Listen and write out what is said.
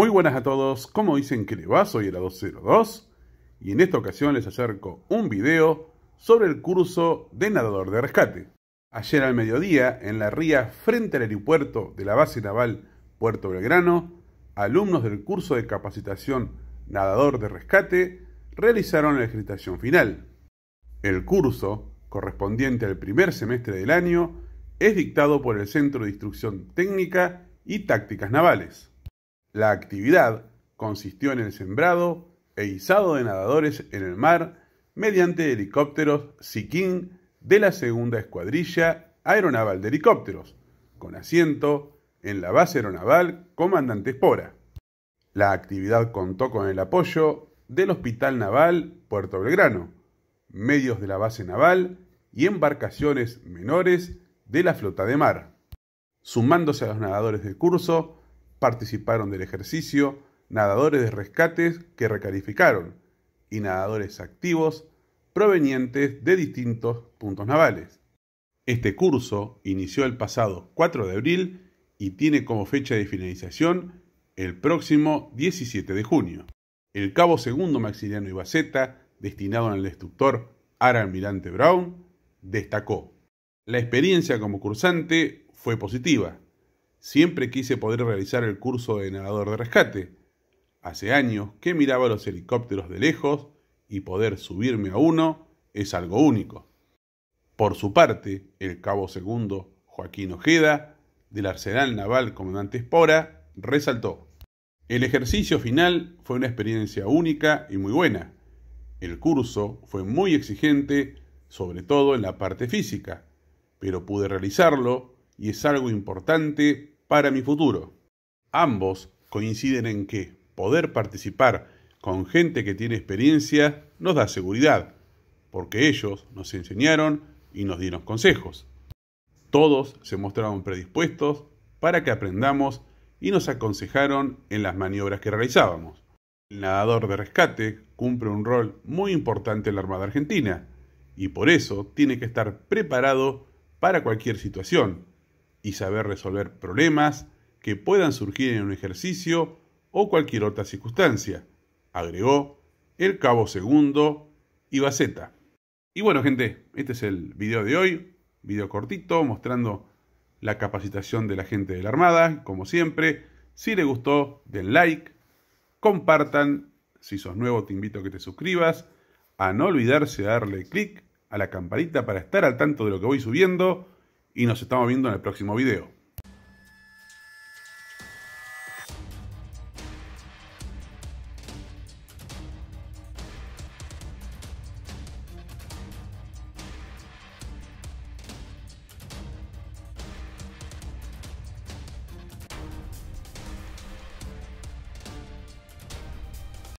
Muy buenas a todos, como dicen que le va? Soy el 202 y en esta ocasión les acerco un video sobre el curso de nadador de rescate. Ayer al mediodía, en la ría frente al aeropuerto de la base naval Puerto Belgrano, alumnos del curso de capacitación nadador de rescate realizaron la ejercitación final. El curso, correspondiente al primer semestre del año, es dictado por el Centro de Instrucción Técnica y Tácticas Navales. La actividad consistió en el sembrado e izado de nadadores en el mar mediante helicópteros SIKIN de la segunda escuadrilla aeronaval de helicópteros, con asiento en la base aeronaval Comandante Espora. La actividad contó con el apoyo del Hospital Naval Puerto Belgrano, medios de la base naval y embarcaciones menores de la flota de mar. Sumándose a los nadadores del curso, participaron del ejercicio, nadadores de rescates que recalificaron y nadadores activos provenientes de distintos puntos navales. Este curso inició el pasado 4 de abril y tiene como fecha de finalización el próximo 17 de junio. El cabo segundo Maximiliano Ibaceta, destinado al destructor Ara Almirante Brown, destacó. La experiencia como cursante fue positiva Siempre quise poder realizar el curso de nadador de rescate. Hace años que miraba los helicópteros de lejos y poder subirme a uno es algo único. Por su parte, el cabo segundo Joaquín Ojeda, del Arsenal Naval Comandante Espora, resaltó. El ejercicio final fue una experiencia única y muy buena. El curso fue muy exigente, sobre todo en la parte física, pero pude realizarlo y es algo importante para mi futuro. Ambos coinciden en que poder participar con gente que tiene experiencia nos da seguridad, porque ellos nos enseñaron y nos dieron consejos. Todos se mostraron predispuestos para que aprendamos y nos aconsejaron en las maniobras que realizábamos. El nadador de rescate cumple un rol muy importante en la Armada Argentina y por eso tiene que estar preparado para cualquier situación, y saber resolver problemas que puedan surgir en un ejercicio o cualquier otra circunstancia, agregó el cabo segundo y Baceta. Y bueno gente, este es el video de hoy, video cortito mostrando la capacitación de la gente de la Armada, como siempre. Si les gustó, den like, compartan, si sos nuevo te invito a que te suscribas, a no olvidarse de darle clic a la campanita para estar al tanto de lo que voy subiendo y nos estamos viendo en el próximo video.